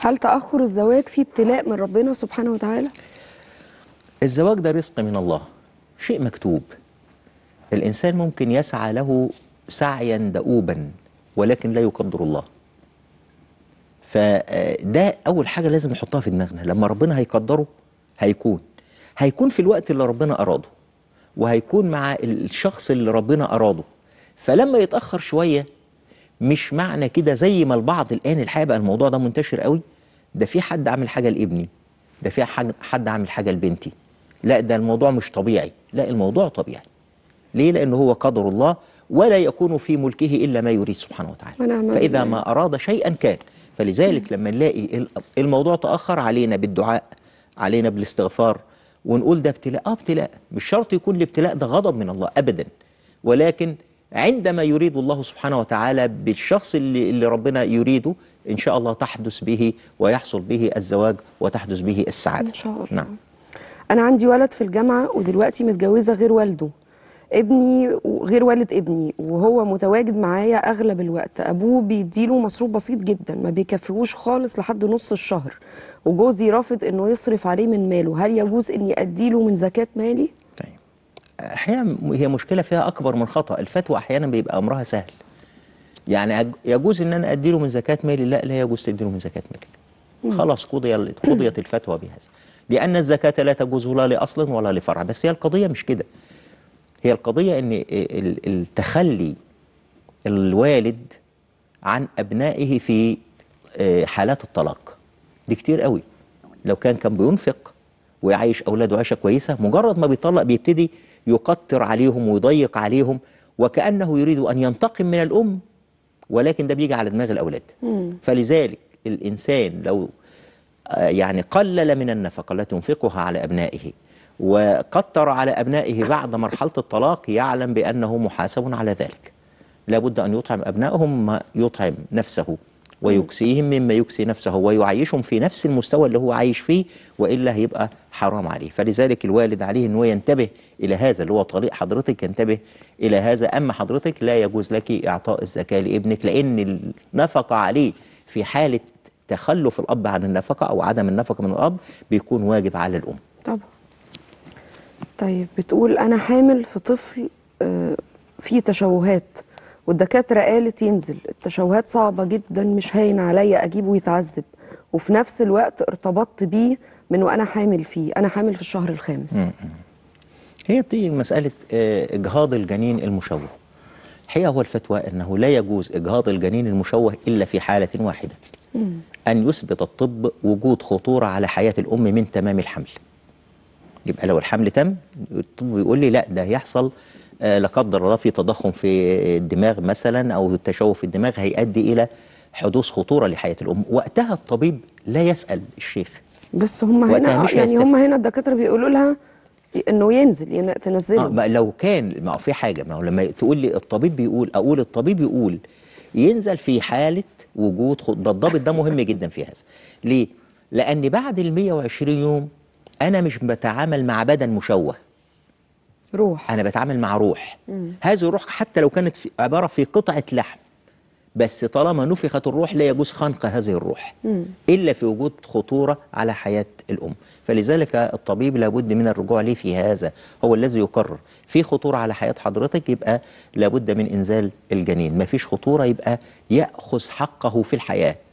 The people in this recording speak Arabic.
هل تأخر الزواج فيه ابتلاء من ربنا سبحانه وتعالى؟ الزواج ده رزق من الله شيء مكتوب الإنسان ممكن يسعى له سعيا دؤوبا ولكن لا يقدر الله فده آه، أول حاجة لازم نحطها في دماغنا لما ربنا هيقدره هيكون هيكون في الوقت اللي ربنا أراده وهيكون مع الشخص اللي ربنا أراده فلما يتأخر شوية مش معنى كده زي ما البعض الان الحقيقه بقى الموضوع ده منتشر قوي ده في حد عامل حاجه لابني ده في حد عامل حاجه لبنتي لا ده الموضوع مش طبيعي لا الموضوع طبيعي ليه لان هو قدر الله ولا يكون في ملكه الا ما يريد سبحانه وتعالى فاذا ما اراد شيئا كان فلذلك لما نلاقي الموضوع تاخر علينا بالدعاء علينا بالاستغفار ونقول ده ابتلاء اه ابتلاء مش شرط يكون الابتلاء ده غضب من الله ابدا ولكن عندما يريد الله سبحانه وتعالى بالشخص اللي, اللي ربنا يريده إن شاء الله تحدث به ويحصل به الزواج وتحدث به السعادة إن شاء الله نعم أنا عندي ولد في الجامعة ودلوقتي متجوزة غير والده ابني غير والد ابني وهو متواجد معايا اغلب الوقت ابوه بيديله مصروف بسيط جدا ما بيكفيهوش خالص لحد نص الشهر وجوزي رافض انه يصرف عليه من ماله هل يجوز اني اديله من زكاه مالي احيانا هي مشكله فيها اكبر من خطا الفتوى احيانا بيبقى امرها سهل يعني يجوز ان انا اديله من زكاه مالي لا لا يجوز تديله من زكاه مالك خلاص قضي قضيت الفتوى بهذا لان الزكاه لا تجوز لا لاصل ولا لفرع بس هي القضيه مش كده هي القضيه ان التخلي الوالد عن ابنائه في آه، حالات الطلاق دي كتير قوي لو كان كان بينفق ويعيش اولاده عيشه كويسه مجرد ما بيطلق بيبتدي يقطر عليهم ويضيق عليهم وكأنه يريد أن ينتقم من الأم ولكن ده بيجي على دماغ الأولاد مم. فلذلك الإنسان لو آه، يعني قلل من النفقة التي ينفقها على أبنائه وقطر على أبنائه بعد مرحلة الطلاق يعلم بأنه محاسب على ذلك لابد أن يطعم أبنائهم ما يطعم نفسه ويكسيهم مما يكسي نفسه ويعيشهم في نفس المستوى اللي هو عايش فيه وإلا هيبقى حرام عليه فلذلك الوالد عليه أنه ينتبه إلى هذا اللي هو طريق حضرتك ينتبه إلى هذا أما حضرتك لا يجوز لك إعطاء الزكاة لابنك لأن النفقة عليه في حالة تخلف الأب عن النفقة أو عدم النفقة من الأب بيكون واجب على الأم طبعا طيب بتقول أنا حامل في طفل آه، في تشوهات والدكاتره قالت ينزل التشوهات صعبه جدا مش هاين عليا اجيبه يتعذب وفي نفس الوقت ارتبطت بيه من وانا حامل فيه انا حامل في الشهر الخامس هي بتيجي مساله آه، اجهاض الجنين المشوه الحقيقه هو الفتوى انه لا يجوز اجهاض الجنين المشوه الا في حاله واحده ان يثبت الطب وجود خطوره على حياه الام من تمام الحمل يبقى لو الحمل تم الطب يقول لي لا ده يحصل آه، لا قدر الله في تضخم في الدماغ مثلا او تشوه في الدماغ هيؤدي الى حدوث خطوره لحياه الام وقتها الطبيب لا يسال الشيخ بس هم هنا مش يعني هم هنا الدكاتره بيقولوا لها انه ينزل يعني تنزله آه لو كان ما في حاجه ما هو لما تقول لي الطبيب بيقول اقول الطبيب يقول ينزل في حاله وجود خد ده الضابط ده مهم جدا في هذا ليه لان بعد ال 120 يوم انا مش بتعامل مع بدن مشوه روح انا بتعامل مع روح مم. هذه الروح حتى لو كانت في عباره في قطعه لحم بس طالما نفخت الروح لا يجوز خنق هذه الروح مم. الا في وجود خطوره على حياه الام فلذلك الطبيب لابد من الرجوع ليه في هذا هو الذي يقرر في خطوره على حياه حضرتك يبقى لابد من انزال الجنين ما فيش خطوره يبقى ياخذ حقه في الحياه